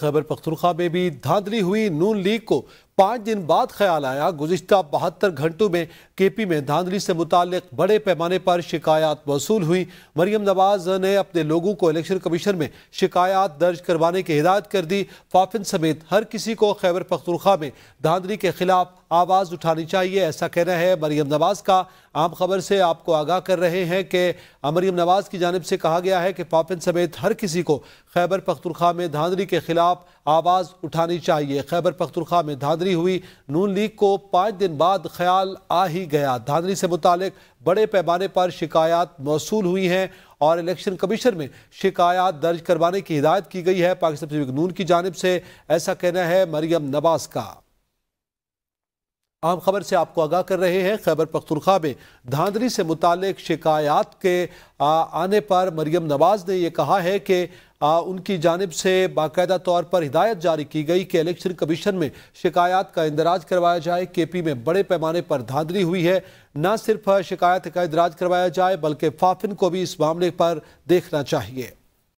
खबर पख्तुरखा में भी धांधली हुई नून लीग को पाँच दिन बाद ख्याल आया गुजशत बहत्तर घंटों में के पी में धांधली से मुतल बड़े पैमाने पर शिकायत वसूल हुई मरीम नवाज ने अपने लोगों को इलेक्शन कमीशन में शिकायत दर्ज करवाने की हिदायत कर दी फाफिन समेत हर किसी को खैबर पख्तुलखा में धांधली के खिलाफ आवाज़ उठानी चाहिए ऐसा कहना है मरीम नवाज़ का आम खबर से आपको आगाह कर रहे हैं कि मरीम नवाज़ की जानब से कहा गया है कि फाफिन समेत हर किसी को खैबर पख्तूनख्वा में धांधली के खिलाफ आवाज़ उठानी चाहिए खैबर पख्तूनख्वा में धांधली धांधली हुई नून लीग को पाँच दिन बाद ख्याल आ ही गया धांधली से मुतक बड़े पैमाने पर शिकायत मौसू हुई हैं और इलेक्शन कमीशन में शिकायत दर्ज करवाने की हिदायत की गई है पाकिस्तान नून की जानब से ऐसा कहना है मरियम नवाज का अहम खबर से आपको आगाह कर रहे हैं खैबर पख्तुरखा में धांधली से मुतक शिकायात के आने पर मरियम नवाज ने यह कहा है कि उनकी जानब से बाकायदा तौर पर हिदायत जारी की गई कि इलेक्शन कमीशन में शिकायत का इंदराज करवाया जाए के पी में बड़े पैमाने पर धांधली हुई है न सिर्फ शिकायत का इंदराज करवाया जाए बल्कि फाफिन को भी इस मामले पर देखना चाहिए